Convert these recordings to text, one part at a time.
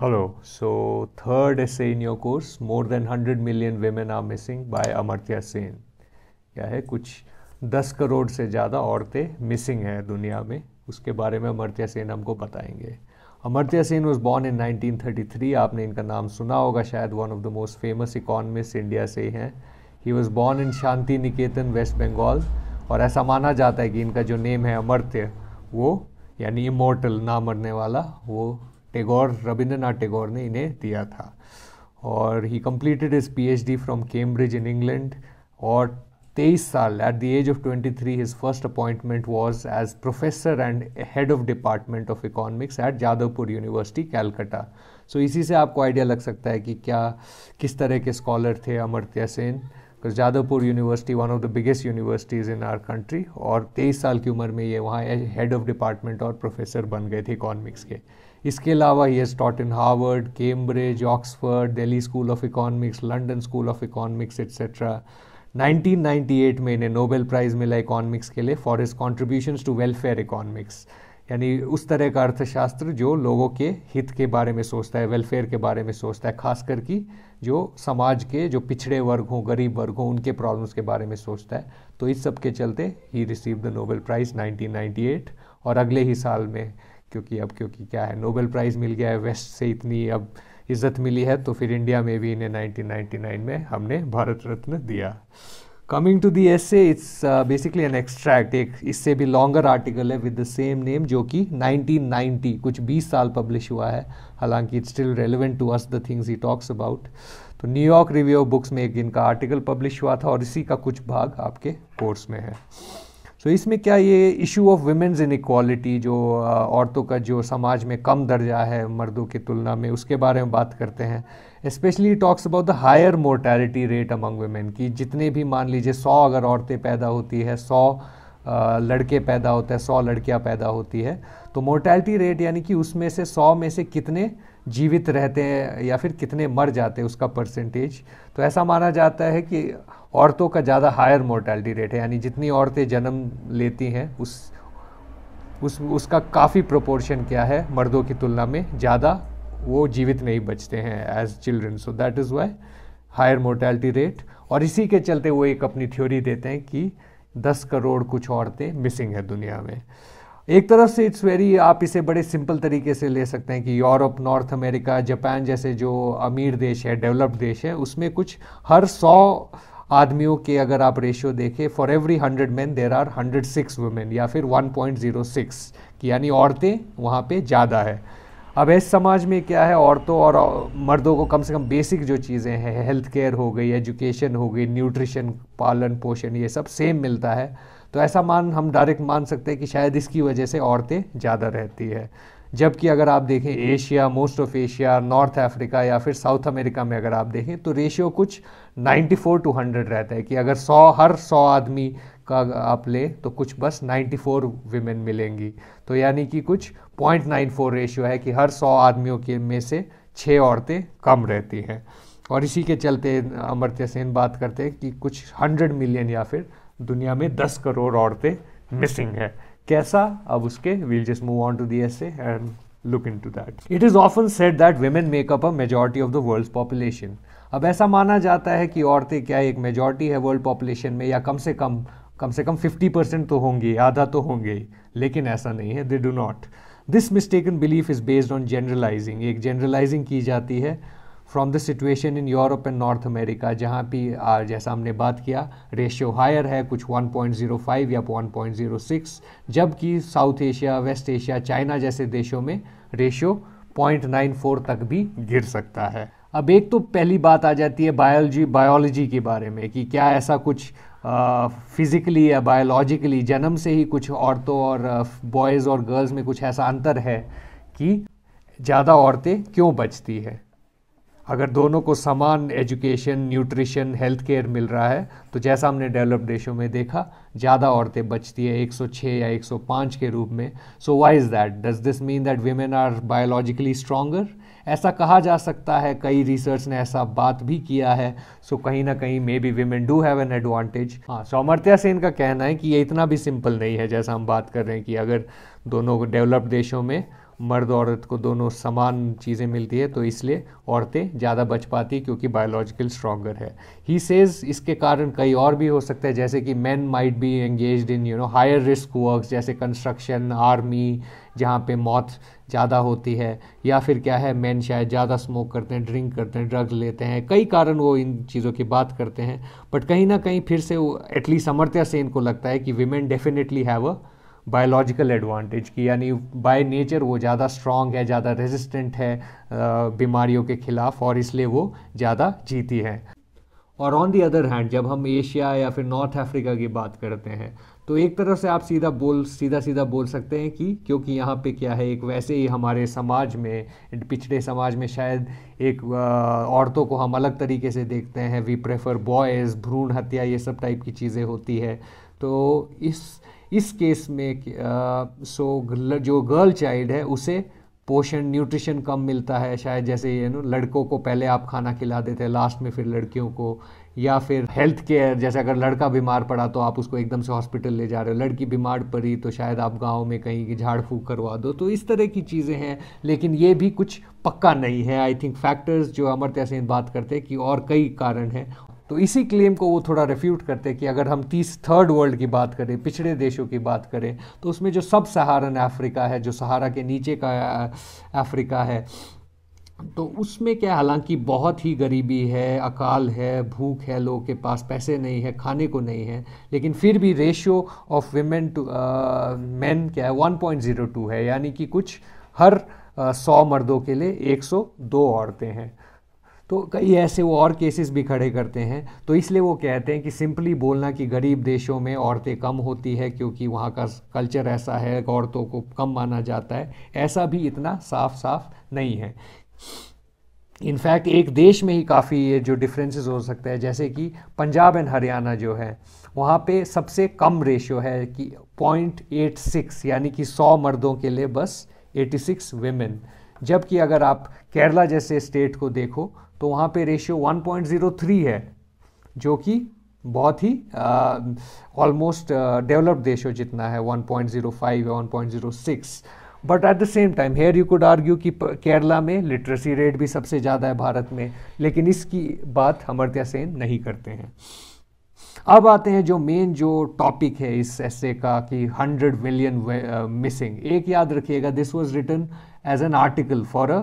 Hello. So, third essay in your course, more than 100 million women are missing by Amartya Sen. क्या है कुछ 10 करोड़ से ज़्यादा औरतें मिसिंग हैं दुनिया में उसके बारे में अमर्त्या सेन हमको बताएंगे Amartya Sen was born in 1933 आपने इनका नाम सुना होगा शायद one of the most famous economis India से हैं he was born in Shantiniketan west Bengal और ऐसा माना जाता है कि इनका जो नेम है अमर्त्य वो यानी इमोटल ना मरने वाला वो टैगोर रविंद्रनाथ टेगोर ने इन्हें दिया था और he completed his P H D from Cambridge in England और तेईस साल at the age of twenty three his first appointment was as professor and head of department of economics at Jadavpur university Calcutta so इसी से आपको idea लग सकता है कि क्या किस तरह के स्कॉलर थे Amartya Sen Jadavpur university one of the biggest universities in our country और तेईस साल की उम्र में ये वहाँ हेड ऑफ डिपार्टमेंट और प्रोफेसर बन गए थे इकोनॉमिक्स के इसके अलावा ये taught in Harvard Cambridge Oxford Delhi school of economics London school of economics etcetera 1998 में इन्हें नोबेल प्राइज़ मिला इकोनॉमिक्स के लिए for his contribution to welfare economics यानी उस तरह का अर्थशास्त्र जो लोगों के हित के बारे में सोचता है वेलफेयर के बारे में सोचता है खास कर जो समाज के जो पिछड़े वर्ग हों गरीब वर्ग हों उनके प्रॉब्लम्स के बारे में सोचता है तो इस सब के चलते he receive the Nobel prize 1998 और अगले ही साल में क्योंकि अब क्योंकि क्या है नोबेल प्राइज़ मिल गया है वेस्ट से इतनी अब इज्जत मिली है तो फिर इंडिया में भी इन्हें 1999 में हमने भारत रत्न दिया coming to the essay it's basically an extract एक इससे भी लॉन्गर आर्टिकल है विद द सेम नेम जो कि 1990 कुछ 20 साल पब्लिश हुआ है हालांकि it's still relevant to us the things he talks about तो न्यूयॉर्क रिव्यू ऑफ बुक्स में एक इनका आर्टिकल पब्लिश हुआ था और इसी का कुछ भाग आपके कोर्स में है सो तो इसमें क्या ये इशू ऑफ वुमेन्स इनक्वालिटी जो औरतों का जो समाज में कम दर्जा है मर्दों की तुलना में उसके बारे में बात करते हैं specially talks about the higher mortality rate among women की जितने भी मान लीजिए सौ अगर औरतें पैदा होती है सौ लड़के पैदा होते हैं सौ लड़कियाँ पैदा होती है तो मोर्टैलिटी रेट यानी कि उसमें से सौ में से कितने जीवित रहते हैं या फिर कितने मर जाते हैं उसका परसेंटेज तो ऐसा माना जाता है कि औरतों का ज़्यादा हायर मोर्टैलिटी रेट है यानी जितनी औरतें जन्म लेती हैं उस उस उसका काफ़ी प्रोपोर्शन क्या है मर्दों की तुलना में ज़्यादा वो जीवित नहीं बचते हैं as children so that is why higher mortality rate और इसी के चलते वो एक अपनी थ्योरी देते हैं कि 10 करोड़ कुछ औरतें मिसिंग है दुनिया में एक तरफ से इट्स वेरी आप इसे बड़े सिंपल तरीके से ले सकते हैं कि यूरोप नॉर्थ अमेरिका जापान जैसे जो अमीर देश है डेवलप्ड देश है उसमें कुछ हर सौ आदमियों के अगर आप रेशियो देखें for every hundred man there are hundred six women या फिर वन पॉइंट जीरो सिक्स यानी औरतें वहाँ पे ज़्यादा है अब ऐसे समाज में क्या है औरतों और मर्दों को कम से कम बेसिक जो चीज़ें हैं हेल्थ केयर हो गई एजुकेशन हो गई न्यूट्रिशन पालन पोषण ये सब सेम मिलता है तो ऐसा मान हम डायरेक्ट मान सकते हैं कि शायद इसकी वजह से औरतें ज़्यादा रहती है जबकि अगर आप देखें Asia most of Asia north Africa या फिर साउथ अमेरिका में अगर आप देखें तो रेशियो कुछ 94 टू 100 रहता है कि अगर 100 हर 100 आदमी का आप ले तो कुछ बस 94 वीमेन मिलेंगी तो यानी कि कुछ 0.94 रेशियो है कि हर 100 आदमियों के में से छः औरतें कम रहती हैं और इसी के चलते अमर्त्य सेन बात करते हैं कि कुछ हंड्रेड मिलियन या फिर दुनिया में दस करोड़ औरतें मिसिंग है कैसा अब उसके we'll just move on to the essay and look into that it is often said that women make up a majority of the world population अब ऐसा माना जाता है कि औरतें क्या एक मेजोरिटी है वर्ल्ड पॉपुलेशन में या कम से कम कम से कम 50 परसेंट तो होंगी आधा तो होंगे लेकिन ऐसा नहीं है they do not this mistaken belief is based on generalising एक जनरलाइजिंग की जाती है from the situation in Europe and North America जहाँ पे जैसा हमने बात किया रेशियो हायर है कुछ 1.05 या 1.06 जबकि South Asia West Asia China जैसे देशों में रेशियो 0.94 तक भी गिर सकता है अब एक तो पहली बात आ जाती है बायोलॉजी बायोलॉजी के बारे में कि क्या ऐसा कुछ फिज़िकली या बायोलॉजिकली जन्म से ही कुछ औरतों और बॉयज़ और गर्ल्स में कुछ ऐसा अंतर है कि ज़्यादा औरतें क्यों बचती है अगर दोनों को समान एजुकेशन न्यूट्रिशन हेल्थ केयर मिल रहा है तो जैसा हमने डेवलप्ड देशों में देखा ज़्यादा औरतें बचती है 106 या 105 के रूप में so why is that does this mean that women are biologically stronger ऐसा कहा जा सकता है कई रिसर्च ने ऐसा बात भी किया है सो so, कहीं ना कहीं maybe women do have an advantage हाँ सो अमर्त्या सेन का कहना है कि ये इतना भी सिंपल नहीं है जैसा हम बात कर रहे हैं कि अगर दोनों डेवलप्ड देशों में मर्द औरत को दोनों समान चीज़ें मिलती है तो इसलिए औरतें ज़्यादा बच पाती क्योंकि बायोलॉजिकल स्ट्रॉगर है ही सेज़ इसके कारण कई और भी हो सकता है जैसे कि man might be engage in you know higher risk work जैसे कंस्ट्रक्शन आर्मी जहाँ पे मौत ज़्यादा होती है या फिर क्या है मैन शायद ज़्यादा स्मोक करते हैं ड्रिंक करते हैं ड्रग्स लेते हैं कई कारण वो इन चीज़ों की बात करते हैं बट कहीं ना कहीं फिर से वो एटलीस्ट अमरत्या से इनको लगता है कि women definitely have a biological advantage की यानी बाय नेचर वो ज़्यादा स्ट्रांग है ज़्यादा रेजिस्टेंट है बीमारियों के खिलाफ और इसलिए वो ज़्यादा जीती है और ऑन दी अदर हैंड जब हम एशिया या फिर नॉर्थ अफ्रीका की बात करते हैं तो एक तरफ से आप सीधा बोल सीधा सीधा बोल सकते हैं कि क्योंकि यहाँ पे क्या है एक वैसे ही हमारे समाज में पिछड़े समाज में शायद एक औरतों को हम अलग तरीके से देखते हैं वी प्रेफर बॉयज़ भ्रूण हत्या ये सब टाइप की चीज़ें होती है तो इस इस केस में सो जो गर्ल चाइल्ड है उसे पोषण न्यूट्रिशन कम मिलता है शायद जैसे यू नो लड़कों को पहले आप खाना खिला देते हैं लास्ट में फिर लड़कियों को या फिर हेल्थ केयर जैसे अगर लड़का बीमार पड़ा तो आप उसको एकदम से हॉस्पिटल ले जा रहे हो लड़की बीमार पड़ी तो शायद आप गांव में कहीं की झाड़ फूक करवा दो तो इस तरह की चीज़ें हैं लेकिन ये भी कुछ पक्का नहीं है आई थिंक फैक्टर्स जो अमरत्या सेन बात करते हैं कि और कई कारण हैं तो इसी क्लेम को वो थोड़ा रिफ्यूट करते हैं कि अगर हम तीस थर्ड वर्ल्ड की बात करें पिछड़े देशों की बात करें तो उसमें जो सब सहारन अफ्रीका है जो सहारा के नीचे का अफ्रीका है तो उसमें क्या हालांकि बहुत ही गरीबी है अकाल है भूख है लोगों के पास पैसे नहीं है खाने को नहीं है लेकिन फिर भी ratio of women to man क्या है टू है यानी कि कुछ हर सौ मर्दों के लिए दो औरतें हैं तो कई ऐसे वो और केसेस भी खड़े करते हैं तो इसलिए वो कहते हैं कि सिंपली बोलना कि गरीब देशों में औरतें कम होती है क्योंकि वहाँ का कल्चर ऐसा है औरतों को कम माना जाता है ऐसा भी इतना साफ साफ नहीं है इनफैक्ट एक देश में ही काफ़ी ये जो डिफरेंसेस हो सकते हैं जैसे कि पंजाब एंड हरियाणा जो है वहाँ पे सबसे कम रेशियो है कि पॉइंट एट सिक्स यानी कि सौ मर्दों के लिए बस एटी सिक्स वेमेन जबकि अगर आप केरला जैसे स्टेट को देखो तो वहाँ पे रेशियो 1.03 है जो कि बहुत ही ऑलमोस्ट डेवलप्ड देशों जितना है 1.05 या 1.06 but at the same time here you could argue कि केरला में लिटरेसी रेट भी सबसे ज़्यादा है भारत में लेकिन इसकी बात अमरत्या सेन नहीं करते हैं अब आते हैं जो मेन जो टॉपिक है इस ऐसे का कि हंड्रेड मिलियन मिसिंग एक याद रखिएगा this was written as an article for a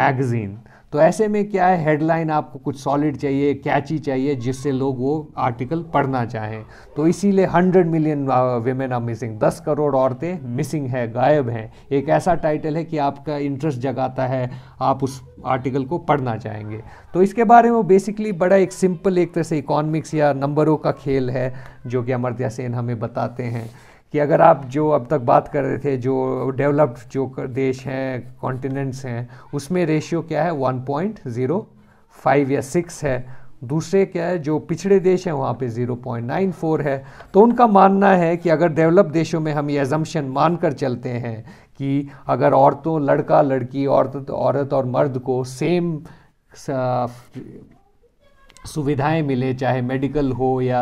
magazine तो ऐसे में क्या है हेडलाइन आपको कुछ सॉलिड चाहिए कैची चाहिए जिससे लोग वो आर्टिकल पढ़ना चाहें तो इसीलिए hundred million women are missing दस करोड़ औरतें मिसिंग हम्म। है गायब हैं एक ऐसा टाइटल है कि आपका इंटरेस्ट जगाता है आप उस आर्टिकल को पढ़ना चाहेंगे तो इसके बारे में बेसिकली बड़ा एक सिंपल एक तरह से इकोनॉमिक्स या नंबरों का खेल है जो कि अमरत्या सेन हमें बताते हैं कि अगर आप जो अब तक बात कर रहे थे जो डेवलप्ड जो देश हैं कॉन्टिनेंट्स हैं उसमें रेशियो क्या है वन पॉइंट ज़ीरो फाइव या सिक्स है दूसरे क्या है जो पिछड़े देश हैं वहाँ पे फोर है तो उनका मानना है कि अगर डेवलप देशों में हम ये एजम्पन मान कर चलते हैं कि अगर औरतों लड़का लड़की औरत औरत और मर्द को सेम सुविधाएं मिले चाहे मेडिकल हो या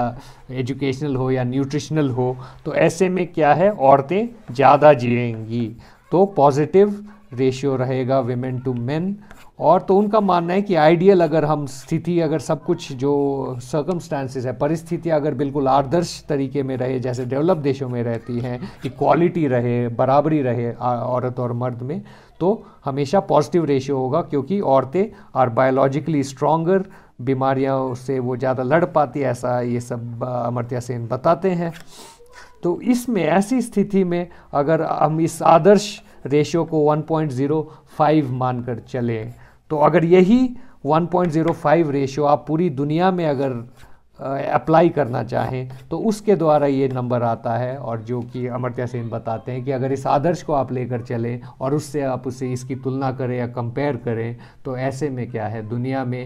एजुकेशनल हो या न्यूट्रिशनल हो तो ऐसे में क्या है औरतें ज़्यादा जिएंगी तो पॉजिटिव रेशियो रहेगा वेमेन टू मेन और तो उनका मानना है कि आइडियल अगर हम स्थिति अगर सब कुछ जो सर्कमस्टांसिस है परिस्थितियाँ अगर बिल्कुल आदर्श तरीके में रहे जैसे डेवलप देशों में रहती हैं इक्वालिटी रहे बराबरी रहे औरत और मर्द में तो हमेशा पॉजिटिव रेशियो होगा क्योंकि औरतें आर बायोलॉजिकली स्ट्रॉन्गर बीमारियों से वो ज़्यादा लड़ पाती है ऐसा ये सब अमर्त्या सेन बताते हैं तो इसमें ऐसी स्थिति में अगर हम इस आदर्श रेशियो को 1.05 मानकर चलें तो अगर यही 1.05 रेशियो आप पूरी दुनिया में अगर अप्लाई करना चाहें तो उसके द्वारा ये नंबर आता है और जो कि अमरत्या सेन बताते हैं कि अगर इस आदर्श को आप लेकर चलें और उससे आप उसे इसकी तुलना करें या कंपेयर करें तो ऐसे में क्या है दुनिया में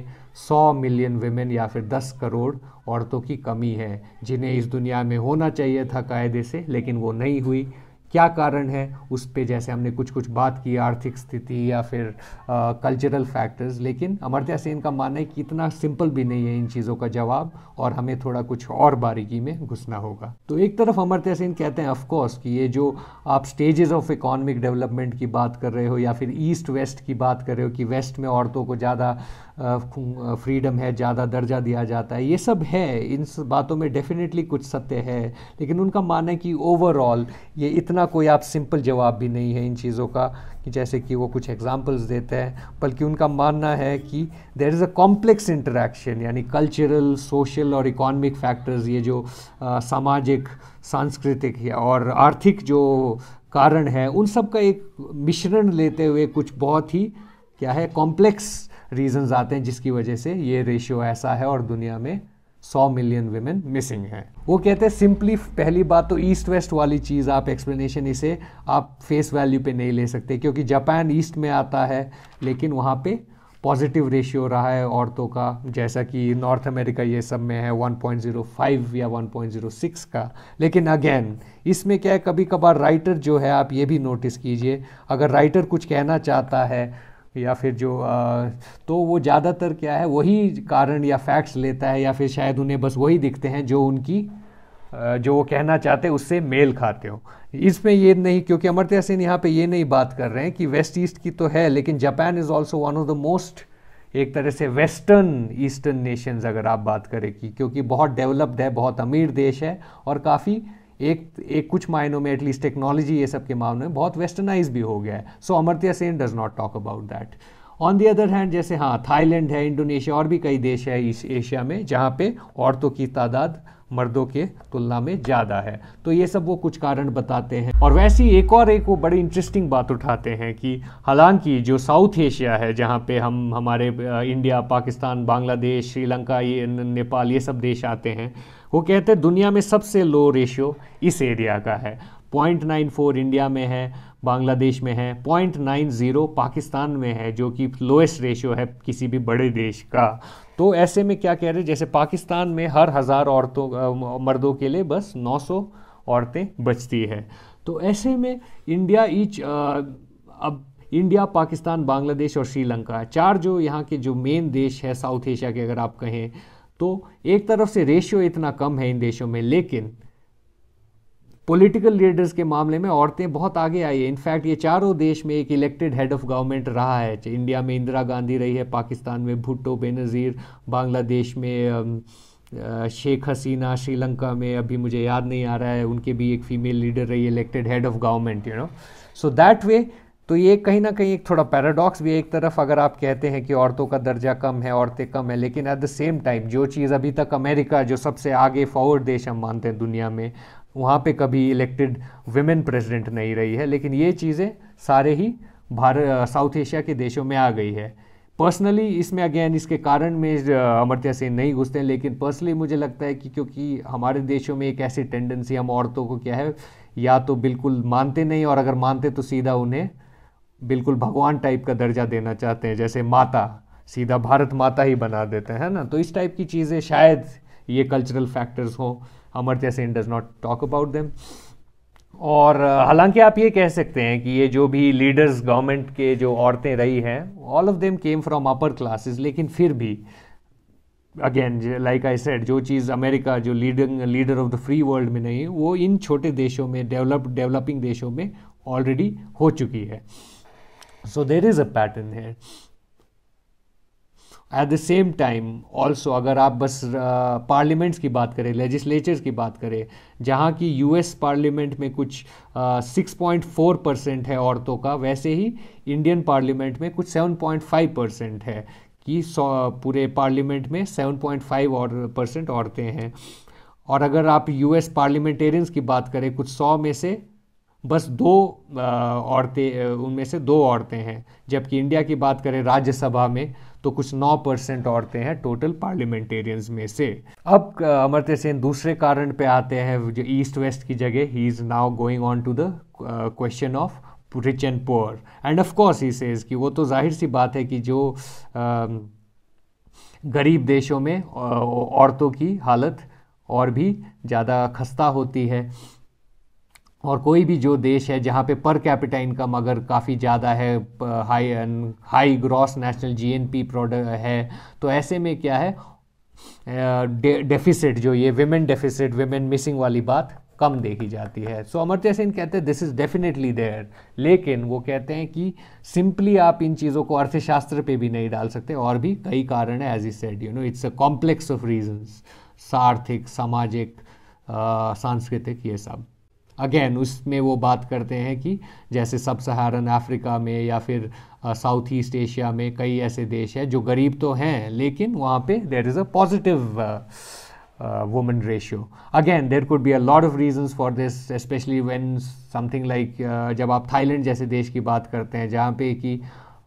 100 मिलियन वेमेन या फिर 10 करोड़ औरतों की कमी है जिन्हें इस दुनिया में होना चाहिए था कायदे से लेकिन वो नहीं हुई क्या कारण है उस पर जैसे हमने कुछ कुछ बात की आर्थिक स्थिति या फिर कल्चरल फैक्टर्स लेकिन अमर्त्या सेन का मानना है कि इतना सिंपल भी नहीं है इन चीज़ों का जवाब और हमें थोड़ा कुछ और बारीकी में घुसना होगा तो एक तरफ अमर्त्या सेन कहते हैं ऑफकोर्स कि ये जो आप स्टेजेस ऑफ इकोनॉमिक डेवलपमेंट की बात कर रहे हो या फिर ईस्ट वेस्ट की बात कर रहे हो कि वेस्ट में औरतों को ज़्यादा फ्रीडम है ज़्यादा दर्जा दिया जाता है ये सब है इन बातों में डेफिनेटली कुछ सत्य है लेकिन उनका मानना है कि ओवरऑल ये इतना कोई आप सिंपल जवाब भी नहीं है इन चीज़ों का कि जैसे कि वो कुछ एग्जाम्पल्स देते हैं बल्कि उनका मानना है कि there is a complex interaction यानी कल्चरल सोशल और इकोनॉमिक फैक्टर्स ये जो सामाजिक सांस्कृतिक और आर्थिक जो कारण है उन सब का एक मिश्रण लेते हुए कुछ बहुत ही क्या है कॉम्प्लेक्स रीजंस आते हैं जिसकी वजह से ये रेशियो ऐसा है और दुनिया में सौ मिलियन वेमेन मिसिंग हैं वो कहते हैं सिंपली पहली बात तो ईस्ट वेस्ट वाली चीज़ आप एक्सप्लेनेशन इसे आप फेस वैल्यू पे नहीं ले सकते क्योंकि जापान ईस्ट में आता है लेकिन वहाँ पे पॉजिटिव रेशियो रहा है औरतों का जैसा कि नॉर्थ अमेरिका ये सब में है 1.05 या 1.06 का लेकिन अगेन इसमें क्या है कभी कभार राइटर जो है आप ये भी नोटिस कीजिए अगर राइटर कुछ कहना चाहता है या फिर जो आ, तो वो ज़्यादातर क्या है वही कारण या फैक्ट्स लेता है या फिर शायद उन्हें बस वही दिखते हैं जो उनकी जो वो कहना चाहते हैं उससे मेल खाते हो इसमें ये नहीं क्योंकि अमरत्य सेन यहाँ पे ये नहीं बात कर रहे हैं कि वेस्ट ईस्ट की तो है लेकिन Japan is also one of the most एक तरह से वेस्टर्न ईस्टर्न नेशंस अगर आप बात करें कि क्योंकि बहुत डेवलप्ड है बहुत अमीर देश है और काफ़ी एक एक कुछ मायनों में एटलीस्ट टेक्नोलॉजी ये सब के मामले में बहुत वेस्टर्नाइज भी हो गया है so Amartya Sen does not talk about that on the other hand जैसे हाँ थाईलैंड है इंडोनेशिया और भी कई देश है इस एशिया में जहाँ पे औरतों की तादाद मर्दों के तुलना में ज़्यादा है तो ये सब वो कुछ कारण बताते हैं और वैसे ही एक और एक वो बड़ी इंटरेस्टिंग बात उठाते हैं कि हालांकि जो साउथ एशिया है जहाँ पे हम हमारे इंडिया पाकिस्तान बांग्लादेश श्रीलंका ये नेपाल ये सब देश आते हैं वो कहते हैं दुनिया में सबसे लो रेशियो इस एरिया का है 0.94 इंडिया में है बांग्लादेश में है 0.90 पाकिस्तान में है जो कि लोएस्ट रेशियो है किसी भी बड़े देश का तो ऐसे में क्या कह रहे जैसे पाकिस्तान में हर हज़ार औरतों मर्दों के लिए बस 900 औरतें बचती है तो ऐसे में इंडिया ईच अब इंडिया पाकिस्तान बांग्लादेश और श्रीलंका चार जो यहाँ के जो मेन देश है साउथ एशिया के अगर आप कहें तो एक तरफ से रेशियो इतना कम है इन देशों में लेकिन पॉलिटिकल लीडर्स के मामले में औरतें बहुत आगे आई है इनफैक्ट ये चारों देश में एक इलेक्टेड हेड ऑफ गवर्नमेंट रहा है इंडिया में इंदिरा गांधी रही है पाकिस्तान में भुट्टो बेनज़ीर बांग्लादेश में शेख हसीना श्रीलंका में अभी मुझे याद नहीं आ रहा है उनके भी एक फीमेल लीडर रही elected head of government you know so that way तो ये कहीं ना कहीं एक थोड़ा पैराडॉक्स भी एक तरफ अगर आप कहते हैं कि औरतों का दर्जा कम है औरतें कम है लेकिन एट द सेम टाइम जो चीज़ अभी तक अमेरिका जो सबसे आगे फॉरवर्ड देश हम मानते हैं दुनिया में वहाँ पे कभी इलेक्टेड वुमेन प्रेसिडेंट नहीं रही है लेकिन ये चीज़ें सारे ही भारत साउथ एशिया के देशों में आ गई है पर्सनली इसमें अगेन इसके कारण में अमर्त्या सेन नहीं घुसते हैं लेकिन पर्सनली मुझे लगता है कि क्योंकि हमारे देशों में एक ऐसी टेंडेंसी हम औरतों को क्या है या तो बिल्कुल मानते नहीं और अगर मानते तो सीधा उन्हें बिल्कुल भगवान टाइप का दर्जा देना चाहते हैं जैसे माता सीधा भारत माता ही बना देते हैं ना तो इस टाइप की चीज़ें शायद ये कल्चरल फैक्टर्स हों जैसे in does not talk about them और हालांकि आप ये कह सकते हैं कि ये जो भी लीडर्स गवर्नमेंट के जो औरतें रही हैं all of them came from upper classes लेकिन फिर भी अगेन लाइक आई सेड जो चीज़ अमेरिका जो leading leader of the free world में नहीं वो इन छोटे देशों में डेवलप डेवलपिंग देशों में ऑलरेडी हो चुकी है so there is a pattern है at the same time also अगर आप बस पार्लियामेंट्स uh, की बात करें लेजिस्लेचर्स की बात करें जहाँ की यूएस पार्लियामेंट में कुछ सिक्स पॉइंट फोर परसेंट है औरतों का वैसे ही इंडियन पार्लियामेंट में कुछ सेवन पॉइंट फाइव परसेंट है कि पूरे पार्लियामेंट में सेवन पॉइंट फाइव और परसेंट औरतें हैं और अगर आप यूएस पार्लियामेंटेरियंस की बात करें कुछ सौ में से बस दो औरतें उनमें से दो औरतें हैं जबकि इंडिया की बात करें राज्यसभा में तो कुछ नौ परसेंट औरतें हैं टोटल पार्लियामेंटेरियंस में से अब अमर्त्य सेन दूसरे कारण पे आते हैं जो ईस्ट वेस्ट की जगह he is now going on to the question of rich and poor and of course he says कि वो तो जाहिर सी बात है कि जो गरीब देशों में औरतों की हालत और भी ज़्यादा खस्ता होती है और कोई भी जो देश है जहाँ पे पर कैपिटा इनकम अगर काफ़ी ज़्यादा है high high gross national GNP product है तो ऐसे में क्या है डेफिसिट जो ये विमेन डेफिसिट विमेन मिसिंग वाली बात कम देखी जाती है सो so, अमर्त्य सेन कहते हैं दिस इज़ डेफिनेटली देयर लेकिन वो कहते हैं कि सिंपली आप इन चीज़ों को अर्थशास्त्र पे भी नहीं डाल सकते और भी कई कारण है as I said you know it's a complex of reasons आर्थिक सामाजिक सांस्कृतिक ये सब अगेन उसमें वो बात करते हैं कि जैसे सब सहारन अफ्रीका में या फिर साउथ ईस्ट एशिया में कई ऐसे देश हैं जो गरीब तो हैं लेकिन वहाँ पे there is a positive women ratio again there could be a lot of reasons for this specially when something like जब आप थाईलैंड जैसे देश की बात करते हैं जहाँ पे कि uh,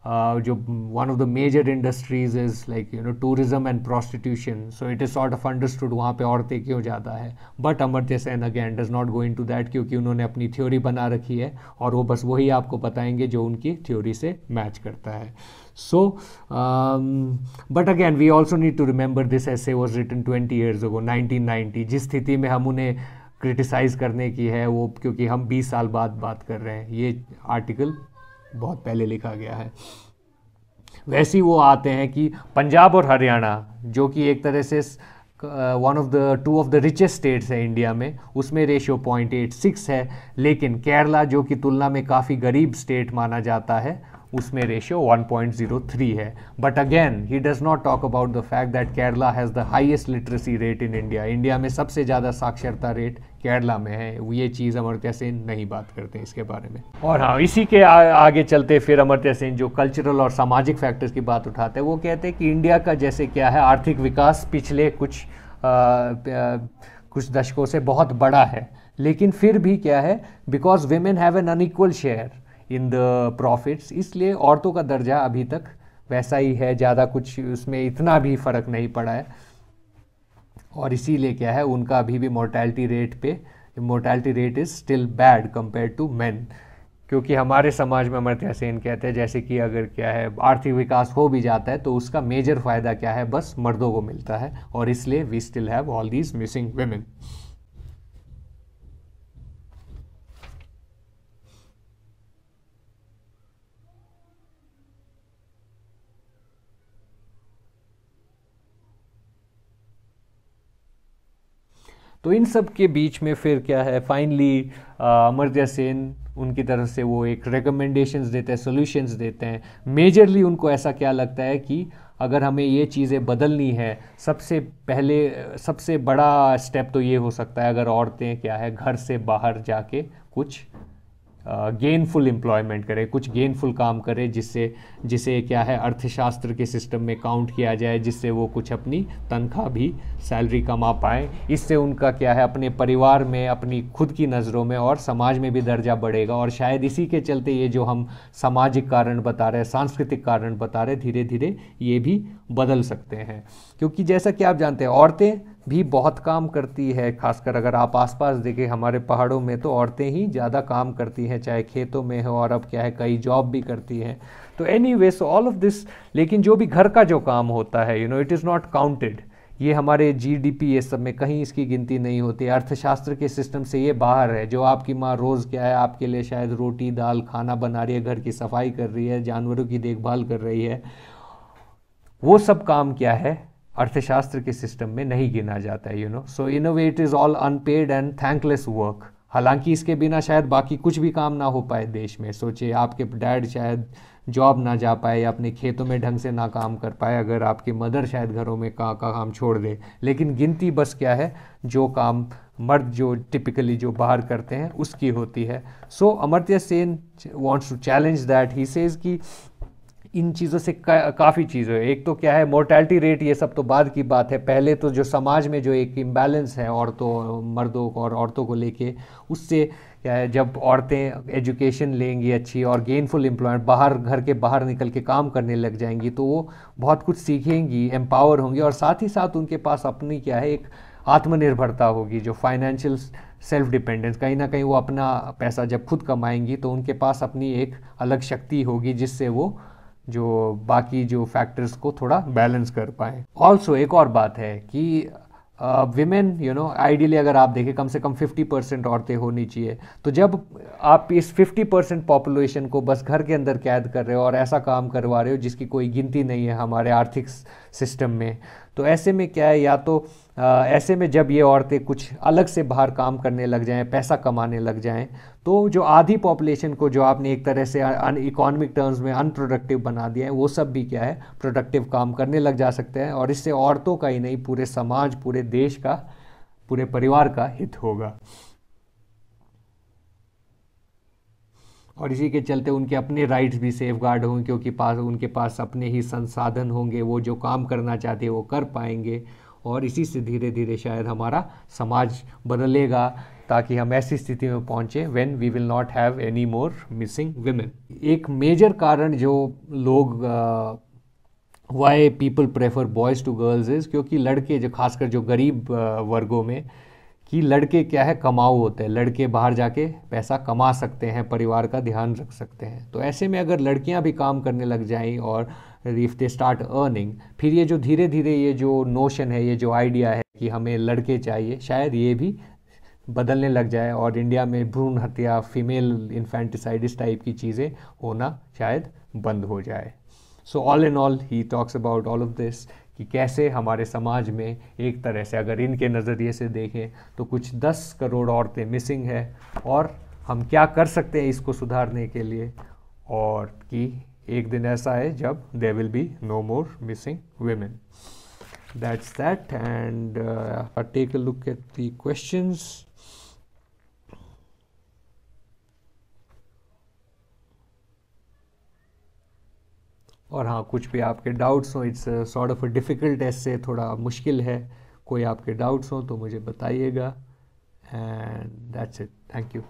Uh, जो one of the major industries is like you know tourism and prostitution so it is sort of understood वहाँ पे औरतें क्यों ज़्यादा है but Amartya Sen again does not go into that क्योंकि उन्होंने अपनी थ्योरी बना रखी है और वो बस वही आपको बताएंगे जो उनकी थ्योरी से मैच करता है but um, we also need to remember this essay was written twenty years ago nineteen ninety जिस स्थिति में हम उन्हें क्रिटिसाइज़ करने की है वो क्योंकि हम 20 साल बाद बात कर रहे हैं ये आर्टिकल बहुत पहले लिखा गया है वैसे ही वो आते हैं कि पंजाब और हरियाणा जो कि एक तरह से one of the two of the richest states है इंडिया में उसमें रेशियो पॉइंट एट सिक्स है लेकिन केरला जो कि तुलना में काफ़ी गरीब स्टेट माना जाता है उसमें रेशियो 1.03 है but again he does not talk about the fact that Kerala has the highest literacy rate in India India में सबसे ज़्यादा साक्षरता रेट केरला में है ये चीज़ अमरत्या सेन नहीं बात करते इसके बारे में और हाँ इसी के आ, आगे चलते फिर अमरत्या सेन जो कल्चरल और सामाजिक फैक्टर्स की बात उठाते हैं वो कहते हैं कि इंडिया का जैसे क्या है आर्थिक विकास पिछले कुछ आ, आ, कुछ दशकों से बहुत बड़ा है लेकिन फिर भी क्या है because women have an unequal share in the profits इसलिए औरतों का दर्जा अभी तक वैसा ही है ज़्यादा कुछ उसमें इतना भी फ़र्क नहीं पड़ा है और इसीलिए क्या है उनका अभी भी मोर्टैलिटी रेट पे mortality rate is still bad compare to man क्योंकि हमारे समाज में अमर सेन कहते हैं जैसे कि अगर क्या है आर्थिक विकास हो भी जाता है तो उसका मेजर फ़ायदा क्या है बस मर्दों को मिलता है और इसलिए we still have all these missing women तो इन सब के बीच में फिर क्या है फाइनली अमर्त्या सेन उनकी तरफ से वो एक रिकमेंडेशंस देते हैं सोल्यूशंस देते हैं मेजरली उनको ऐसा क्या लगता है कि अगर हमें ये चीज़ें बदलनी है सबसे पहले सबसे बड़ा स्टेप तो ये हो सकता है अगर औरतें क्या है घर से बाहर जाके कुछ गेनफुल uh, एम्प्लॉयमेंट करे कुछ गेनफुल काम करे जिससे जिसे क्या है अर्थशास्त्र के सिस्टम में काउंट किया जाए जिससे वो कुछ अपनी तनख्वाह भी सैलरी कमा पाए इससे उनका क्या है अपने परिवार में अपनी खुद की नज़रों में और समाज में भी दर्जा बढ़ेगा और शायद इसी के चलते ये जो हम सामाजिक कारण बता रहे हैं सांस्कृतिक कारण बता रहे धीरे धीरे ये भी बदल सकते हैं क्योंकि जैसा कि आप जानते हैं औरतें भी बहुत काम करती है खासकर अगर आप आसपास देखें हमारे पहाड़ों में तो औरतें ही ज़्यादा काम करती हैं चाहे खेतों में हो और अब क्या है कई जॉब भी करती हैं तो anyway so all of this लेकिन जो भी घर का जो काम होता है you know it is not counted ये हमारे जीडीपी ये सब में कहीं इसकी गिनती नहीं होती अर्थशास्त्र के सिस्टम से ये बाहर है जो आपकी माँ रोज़ क्या है आपके लिए शायद रोटी दाल खाना बना रही है घर की सफाई कर रही है जानवरों की देखभाल कर रही है वो सब काम क्या है अर्थशास्त्र के सिस्टम में नहीं गिना जाता है you know so in it is all unpaid and thankless work हालांकि इसके बिना शायद बाकी कुछ भी काम ना हो पाए देश में सोचिए आपके डैड शायद जॉब ना जा पाए या अपने खेतों में ढंग से ना काम कर पाए अगर आपकी मदर शायद घरों में का का काम छोड़ दे लेकिन गिनती बस क्या है जो काम मर्द जो टिपिकली जो बाहर करते हैं उसकी होती है so Amartya Sen wants to challenge that he says कि इन चीज़ों से का, काफ़ी चीज़ें एक तो क्या है मोर्टैलिटी रेट ये सब तो बाद की बात है पहले तो जो समाज में जो एक इम्बैलेंस है औरतों मर्दों और औरतों को लेके उससे क्या है जब औरतें एजुकेशन लेंगी अच्छी और गेनफुल एम्प्लॉयमेंट बाहर घर के बाहर निकल के काम करने लग जाएंगी तो वो बहुत कुछ सीखेंगी एम्पावर होंगी और साथ ही साथ उनके पास अपनी क्या है एक आत्मनिर्भरता होगी जो फाइनेंशियल सेल्फ डिपेंडेंस कहीं ना कहीं वो अपना पैसा जब खुद कमाएंगी तो उनके पास अपनी एक अलग शक्ति होगी जिससे वो जो बाकी जो फैक्टर्स को थोड़ा बैलेंस कर पाए ऑल्सो एक और बात है कि विमेन यू नो आइडियली अगर आप देखें कम से कम 50 परसेंट औरतें होनी चाहिए तो जब आप इस 50 परसेंट पॉपुलेशन को बस घर के अंदर कैद कर रहे हो और ऐसा काम करवा रहे हो जिसकी कोई गिनती नहीं है हमारे आर्थिक सिस्टम में तो ऐसे में क्या है या तो आ, ऐसे में जब ये औरतें कुछ अलग से बाहर काम करने लग जाएं पैसा कमाने लग जाएं तो जो आधी पॉपुलेशन को जो आपने एक तरह से इकोनॉमिक टर्म्स में अनप्रोडक्टिव बना दिया है वो सब भी क्या है प्रोडक्टिव काम करने लग जा सकते हैं और इससे औरतों का ही नहीं पूरे समाज पूरे देश का पूरे परिवार का हित होगा और इसी के चलते उनके अपने राइट्स भी सेफ गार्ड होंगे क्योंकि पास उनके पास अपने ही संसाधन होंगे वो जो काम करना चाहते हैं वो कर पाएंगे और इसी से धीरे धीरे शायद हमारा समाज बदलेगा ताकि हम ऐसी स्थिति में पहुंचे when we will not have any more missing women एक मेजर कारण जो लोग why people prefer boys to girls is क्योंकि लड़के जो खासकर जो गरीब वर्गों में कि लड़के क्या है कमाऊ होते हैं लड़के बाहर जाके पैसा कमा सकते हैं परिवार का ध्यान रख सकते हैं तो ऐसे में अगर लड़कियां भी काम करने लग जाएं और इफ़ दे स्टार्ट अर्निंग फिर ये जो धीरे धीरे ये जो नोशन है ये जो आइडिया है कि हमें लड़के चाहिए शायद ये भी बदलने लग जाए और इंडिया में भ्रूण हत्या फीमेल इन्फेंटिसाइड इस टाइप की चीज़ें होना शायद बंद हो जाए so all in all he talks about all of this कि कैसे हमारे समाज में एक तरह से अगर इनके नज़रिए से देखें तो कुछ दस करोड़ औरतें मिसिंग है और हम क्या कर सकते हैं इसको सुधारने के लिए और कि एक दिन ऐसा है जब they will be no more missing women that's that and take a look at the question और हाँ कुछ भी आपके डाउट्स हों it's sort of a difficult ऐसे थोड़ा मुश्किल है कोई आपके डाउट्स हों तो मुझे बताइएगा and that's it thank you